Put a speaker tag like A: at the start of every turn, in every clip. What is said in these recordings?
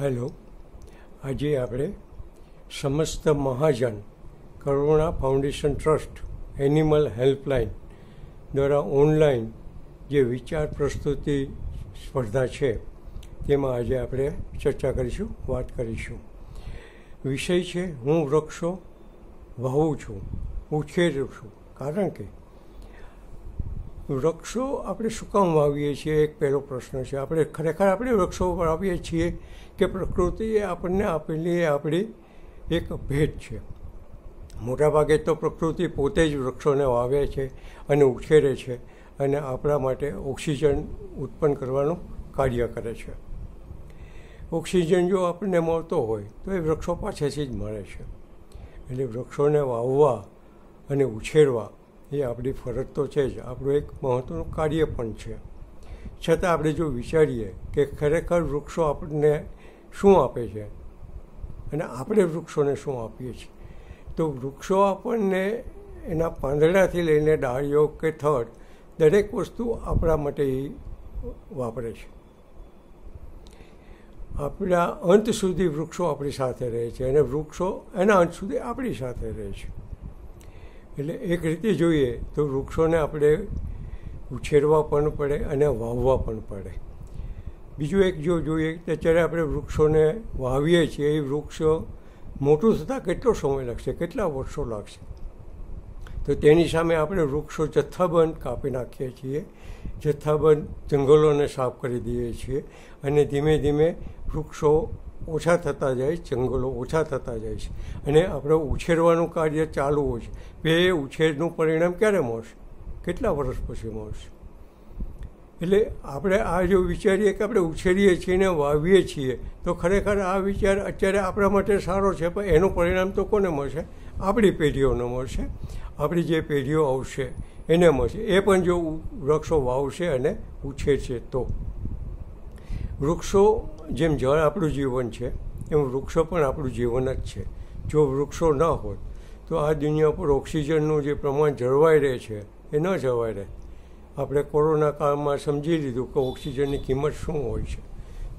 A: hello આજે આપણે Samast Mahajan Karuna foundation trust animal helpline દ્વારા ઓનલાઈન જે વિચાર પ્રસ્તુતિ સ્પર્ધા છે તેમાં આજે આપણે ચર્ચા કરીશું વાત કરીશું વિષય છે હું વૃક્ષો વહું છું ઉછેરું છું કારણ કે વૃક્ષો આપણે શું કામ વાવીએ છીએ એક પહેલો પ્રશ્ન છે આપણે ખરેખર આપણે વૃક્ષો વાવીએ છીએ કે પ્રકૃતિએ આપણને આપેલી આપણી એક ભેટ છે મોટાભાગે તો પ્રકૃતિ પોતે જ વૃક્ષોને વાવે છે અને ઉછેરે છે અને આપણા માટે ઓક્સિજન ઉત્પન્ન કરવાનું કાર્ય કરે છે ઓક્સિજન જો આપણને મળતો હોય તો એ વૃક્ષો પાસેથી જ મળે છે એટલે વૃક્ષોને વાવવા અને ઉછેરવા એ આપણી ફરજ તો છે જ આપણું એક મહત્ત્વનું કાર્ય પણ છે છતાં આપણે જો વિચારીએ કે ખરેખર વૃક્ષો આપણને શું આપે છે અને આપણે વૃક્ષોને શું આપીએ છીએ તો વૃક્ષો આપણને એના પાંદડાથી લઈને ડાળીઓ કે થડ દરેક વસ્તુ આપણા માટે વાપરે છે આપણા અંત સુધી વૃક્ષો આપણી સાથે રહે છે અને વૃક્ષો એના અંત સુધી આપણી સાથે રહે છે એટલે એક રીતે જોઈએ તો વૃક્ષોને આપણે ઉછેરવા પણ પડે અને વાવવા પણ પડે બીજું એક જો જોઈએ તો અત્યારે આપણે વૃક્ષોને વાવીએ છીએ એ વૃક્ષો મોટું થતાં કેટલો સમય લાગશે કેટલા વર્ષો લાગશે તો તેની સામે આપણે વૃક્ષો જથ્થાબંધ કાપી નાખીએ છીએ જથ્થાબંધ જંગલોને સાફ કરી દઈએ છીએ અને ધીમે ધીમે વૃક્ષો ઓછા થતા જાય જંગલો ઓછા થતા જાય છે અને આપણે ઉછેરવાનું કાર્ય ચાલુ હોય છે બે ઉછેરનું પરિણામ ક્યારે મળશે કેટલા વર્ષ પછી મળશે એટલે આપણે આ જો વિચારીએ કે આપણે ઉછેરીએ છીએ ને વાવીએ છીએ તો ખરેખર આ વિચાર અત્યારે આપણા માટે સારો છે પણ એનું પરિણામ તો કોને મળશે આપણી પેઢીઓને મળશે આપણી જે પેઢીઓ આવશે એને મળશે એ પણ જો વૃક્ષો વાવશે અને ઉછેરશે તો વૃક્ષો જેમ જળ આપણું જીવન છે એમ વૃક્ષો પણ આપણું જીવન જ છે જો વૃક્ષો ન હોત તો આ દુનિયા પર ઓક્સિજનનું જે પ્રમાણ જળવાઈ રહે છે એ ન જળવાઈ રહે આપણે કોરોના કાળમાં સમજી લીધું કે ઓક્સિજનની કિંમત શું હોય છે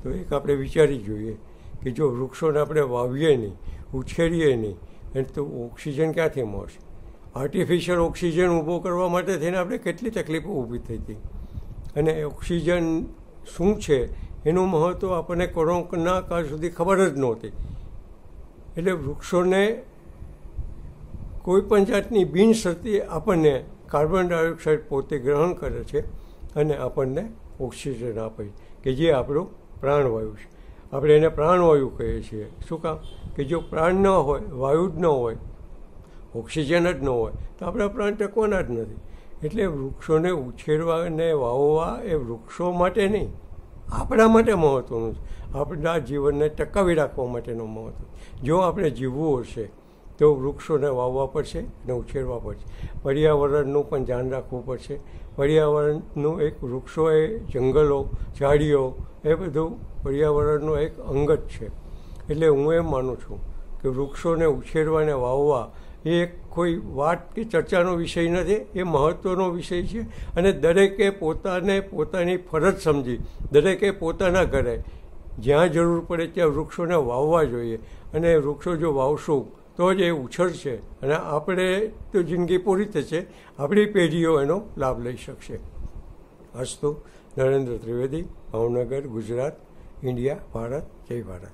A: તો એક આપણે વિચારી જોઈએ કે જો વૃક્ષોને આપણે વાવીએ નહીં ઉછેરીએ નહીં અને તો ઓક્સિજન ક્યાંથી મળશે આર્ટિફિશિયલ ઓક્સિજન ઊભો કરવા માટે થઈને આપણે કેટલી તકલીફો ઊભી થઈ હતી અને ઓક્સિજન શું છે એનું મહત્ત્વ આપણને કોરોના કાળ સુધી ખબર જ નહોતી એટલે વૃક્ષોને કોઈ પણ જાતની બિનસતી આપણને કાર્બન ડાયોક્સાઇડ પોતે ગ્રહણ કરે છે અને આપણને ઓક્સિજન આપે છે કે જે આપણું પ્રાણવાયુ છે આપણે એને પ્રાણવાયુ કહીએ છીએ શું કામ કે જો પ્રાણ ન હોય વાયુ જ ન હોય ઓક્સિજન જ ન હોય તો આપણા પ્રાણ ટકવાના જ નથી એટલે વૃક્ષોને ઉછેરવા અને વાવવા એ વૃક્ષો માટે નહીં આપણા માટે મહત્ત્વનું છે આપણા જીવનને ટકાવી રાખવા માટેનું મહત્ત્વ જો આપણે જીવવું હશે તો વૃક્ષોને વાવવા પડશે અને ઉછેરવા પડશે પર્યાવરણનું પણ ધ્યાન રાખવું પડશે પર્યાવરણનું એક વૃક્ષો એ જંગલો ઝાડીઓ એ બધું પર્યાવરણનું એક અંગ જ છે એટલે હું એમ માનું છું કે વૃક્ષોને ઉછેરવાને વાવવા એ કોઈ વાત કે ચર્ચાનો વિષય નથી એ મહત્ત્વનો વિષય છે અને દરેકે પોતાને પોતાની ફરજ સમજી દરેકે પોતાના ઘરે જ્યાં જરૂર પડે ત્યાં વૃક્ષોને વાવવા જોઈએ અને વૃક્ષો જો વાવશું તો જ એ ઉછળશે અને આપણે તો જિંદગી પૂરી થશે આપણી પેઢીઓ એનો લાભ લઈ શકશે અસ્તુ નરેન્દ્ર ત્રિવેદી ભાવનગર ગુજરાત ઇન્ડિયા ભારત જય ભારત